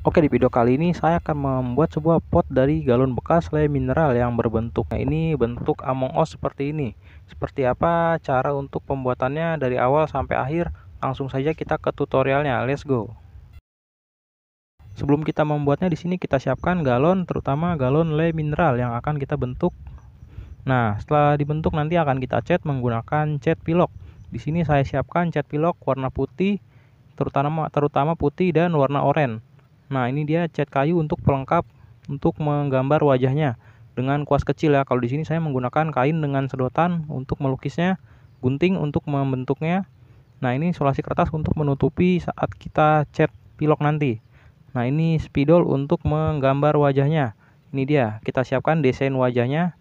Oke di video kali ini saya akan membuat sebuah pot dari galon bekas le mineral yang berbentuknya ini bentuk Among Us seperti ini. Seperti apa cara untuk pembuatannya dari awal sampai akhir langsung saja kita ke tutorialnya. Let's go. Sebelum kita membuatnya di sini kita siapkan galon terutama galon le mineral yang akan kita bentuk. Nah, setelah dibentuk nanti akan kita cat menggunakan cat pilok. Di sini saya siapkan cat pilok warna putih terutama terutama putih dan warna oranye. Nah, ini dia cat kayu untuk pelengkap untuk menggambar wajahnya dengan kuas kecil ya. Kalau di sini saya menggunakan kain dengan sedotan untuk melukisnya, gunting untuk membentuknya. Nah, ini isolasi kertas untuk menutupi saat kita cat pilok nanti. Nah, ini spidol untuk menggambar wajahnya. Ini dia, kita siapkan desain wajahnya.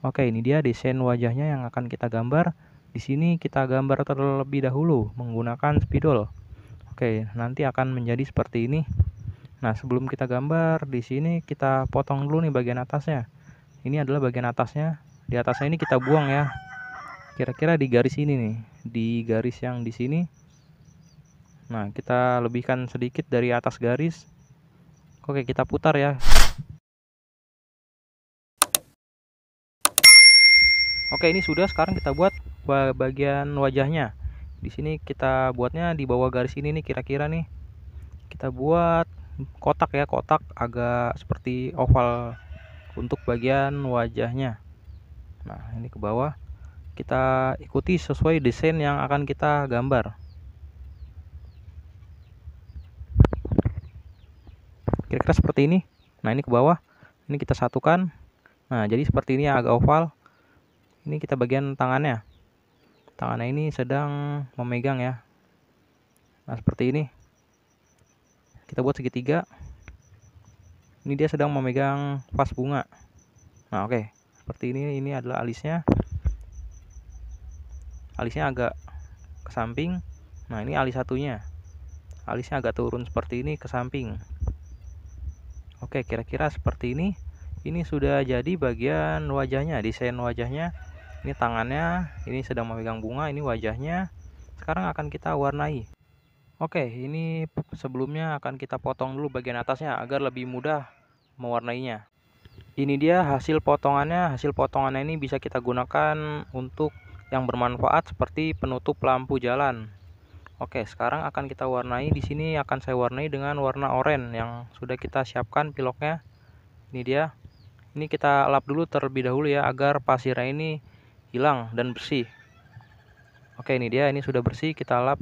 Oke, ini dia desain wajahnya yang akan kita gambar. Di sini kita gambar terlebih dahulu menggunakan spidol. Oke, nanti akan menjadi seperti ini. Nah, sebelum kita gambar di sini kita potong dulu nih bagian atasnya. Ini adalah bagian atasnya. Di atasnya ini kita buang ya. Kira-kira di garis ini nih, di garis yang di sini. Nah, kita lebihkan sedikit dari atas garis. Oke, kita putar ya. Oke, ini sudah. Sekarang kita buat bagian wajahnya. Di sini kita buatnya di bawah garis ini nih kira-kira nih. Kita buat kotak ya kotak agak seperti oval untuk bagian wajahnya nah ini ke bawah kita ikuti sesuai desain yang akan kita gambar kira-kira seperti ini nah ini ke bawah ini kita satukan nah jadi seperti ini agak oval ini kita bagian tangannya tangannya ini sedang memegang ya nah seperti ini kita buat segitiga ini dia sedang memegang vas bunga nah oke okay. seperti ini ini adalah alisnya alisnya agak ke samping nah ini alis satunya alisnya agak turun seperti ini ke samping oke okay, kira-kira seperti ini ini sudah jadi bagian wajahnya desain wajahnya ini tangannya ini sedang memegang bunga ini wajahnya sekarang akan kita warnai Oke, ini sebelumnya akan kita potong dulu bagian atasnya agar lebih mudah mewarnainya. Ini dia hasil potongannya. Hasil potongannya ini bisa kita gunakan untuk yang bermanfaat seperti penutup lampu jalan. Oke, sekarang akan kita warnai. Di sini akan saya warnai dengan warna oranye yang sudah kita siapkan piloknya. Ini dia. Ini kita lap dulu terlebih dahulu ya agar pasirnya ini hilang dan bersih. Oke, ini dia. Ini sudah bersih, kita lap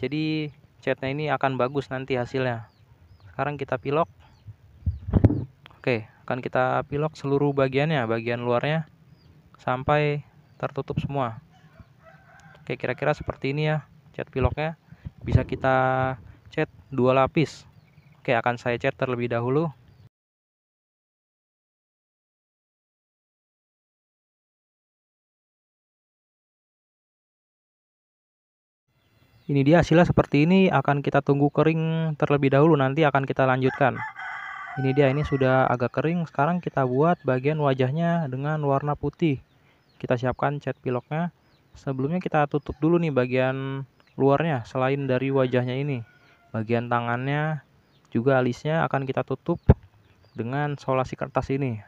jadi catnya ini akan bagus nanti hasilnya sekarang kita pilok oke akan kita pilok seluruh bagiannya bagian luarnya sampai tertutup semua oke kira-kira seperti ini ya cat piloknya bisa kita cat dua lapis oke akan saya cat terlebih dahulu Ini dia hasilnya seperti ini akan kita tunggu kering terlebih dahulu nanti akan kita lanjutkan. Ini dia ini sudah agak kering sekarang kita buat bagian wajahnya dengan warna putih. Kita siapkan cat piloknya. Sebelumnya kita tutup dulu nih bagian luarnya selain dari wajahnya ini. Bagian tangannya juga alisnya akan kita tutup dengan solasi kertas ini.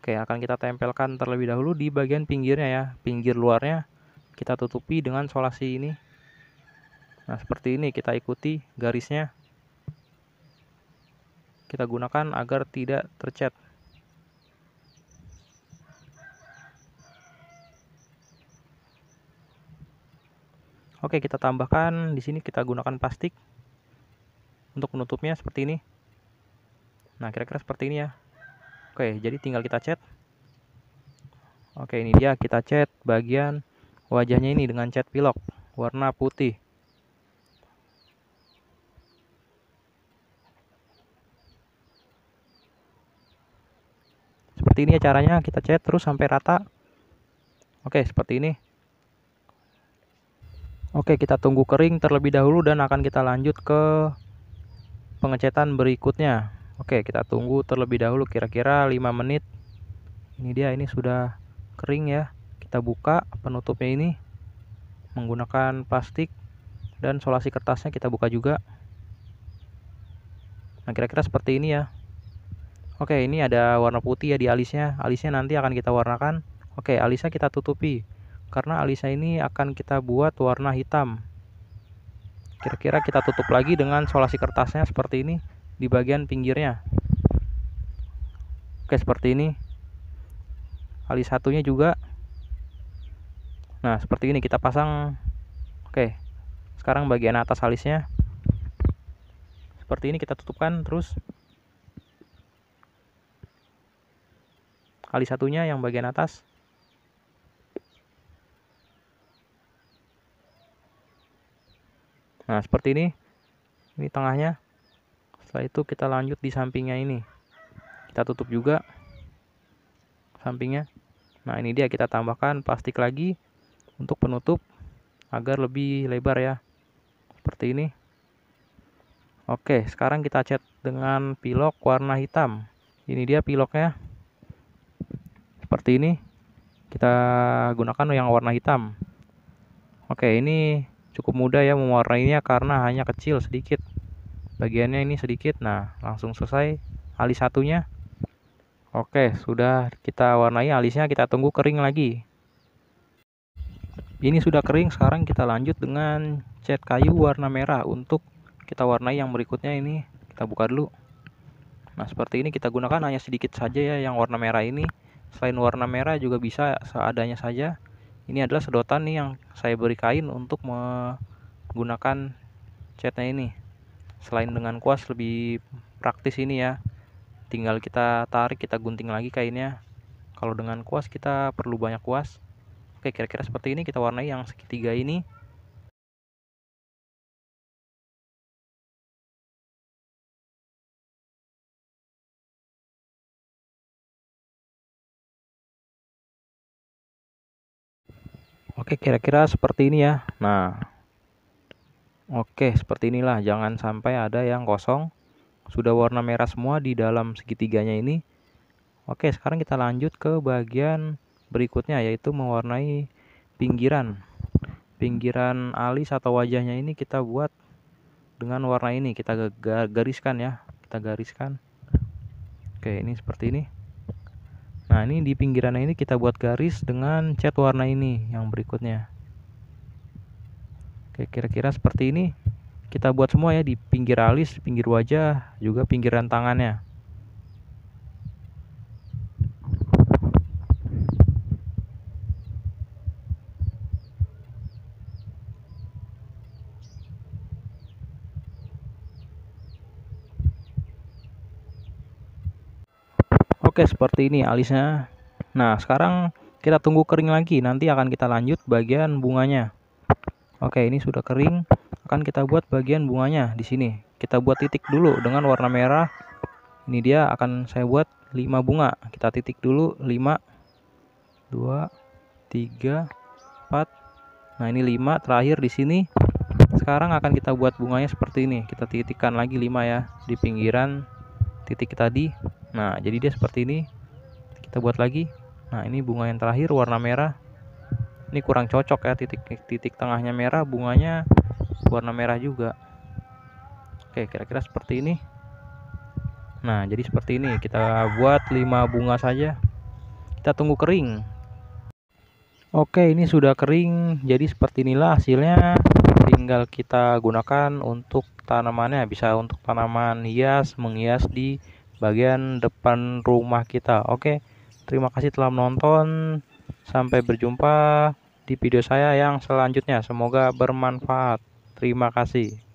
Oke, akan kita tempelkan terlebih dahulu di bagian pinggirnya ya, pinggir luarnya kita tutupi dengan solasi ini. Nah, seperti ini kita ikuti garisnya. Kita gunakan agar tidak tercat. Oke, kita tambahkan di sini kita gunakan plastik untuk menutupnya seperti ini. Nah, kira-kira seperti ini ya. Oke, jadi tinggal kita cat. Oke, ini dia kita cat bagian wajahnya ini dengan cat pilok warna putih. seperti ini ya caranya kita cat terus sampai rata oke seperti ini oke kita tunggu kering terlebih dahulu dan akan kita lanjut ke pengecatan berikutnya oke kita tunggu terlebih dahulu kira-kira 5 menit ini dia ini sudah kering ya kita buka penutupnya ini menggunakan plastik dan solasi kertasnya kita buka juga nah kira-kira seperti ini ya Oke, ini ada warna putih ya di alisnya. Alisnya nanti akan kita warnakan. Oke, alisnya kita tutupi. Karena alisnya ini akan kita buat warna hitam. Kira-kira kita tutup lagi dengan solasi kertasnya seperti ini di bagian pinggirnya. Oke, seperti ini. Alis satunya juga. Nah, seperti ini kita pasang. Oke. Sekarang bagian atas alisnya. Seperti ini kita tutupkan terus kali satunya yang bagian atas nah seperti ini ini tengahnya setelah itu kita lanjut di sampingnya ini kita tutup juga sampingnya nah ini dia kita tambahkan plastik lagi untuk penutup agar lebih lebar ya seperti ini oke sekarang kita cat dengan pilok warna hitam ini dia piloknya seperti ini kita gunakan yang warna hitam oke ini cukup mudah ya mewarnainya karena hanya kecil sedikit bagiannya ini sedikit nah langsung selesai alis satunya oke sudah kita warnai alisnya kita tunggu kering lagi ini sudah kering sekarang kita lanjut dengan cat kayu warna merah untuk kita warnai yang berikutnya ini kita buka dulu nah seperti ini kita gunakan hanya sedikit saja ya yang warna merah ini Selain warna merah juga bisa seadanya saja. Ini adalah sedotan nih yang saya beri kain untuk menggunakan catnya ini. Selain dengan kuas lebih praktis ini ya. Tinggal kita tarik, kita gunting lagi kainnya. Kalau dengan kuas kita perlu banyak kuas. Oke, kira-kira seperti ini kita warnai yang segitiga ini. Oke, kira-kira seperti ini ya. Nah, oke, seperti inilah. Jangan sampai ada yang kosong. Sudah warna merah semua di dalam segitiganya ini. Oke, sekarang kita lanjut ke bagian berikutnya, yaitu mewarnai pinggiran. Pinggiran alis atau wajahnya ini kita buat dengan warna ini. Kita gariskan ya, kita gariskan. Oke, ini seperti ini nah ini di pinggirannya ini kita buat garis dengan cat warna ini yang berikutnya oke kira-kira seperti ini kita buat semua ya di pinggir alis pinggir wajah juga pinggiran tangannya Oke, seperti ini alisnya. Nah, sekarang kita tunggu kering lagi. Nanti akan kita lanjut bagian bunganya. Oke, ini sudah kering. Akan kita buat bagian bunganya di sini. Kita buat titik dulu dengan warna merah. Ini dia akan saya buat 5 bunga. Kita titik dulu 5 2 3 4. Nah, ini 5 terakhir di sini. Sekarang akan kita buat bunganya seperti ini. Kita titikkan lagi 5 ya di pinggiran titik tadi nah jadi dia seperti ini kita buat lagi nah ini bunga yang terakhir warna merah ini kurang cocok ya titik titik tengahnya merah bunganya warna merah juga oke kira-kira seperti ini nah jadi seperti ini kita buat 5 bunga saja kita tunggu kering oke ini sudah kering jadi seperti inilah hasilnya tinggal kita gunakan untuk tanamannya bisa untuk tanaman hias menghias di bagian depan rumah kita. Oke, terima kasih telah menonton. Sampai berjumpa di video saya yang selanjutnya. Semoga bermanfaat. Terima kasih.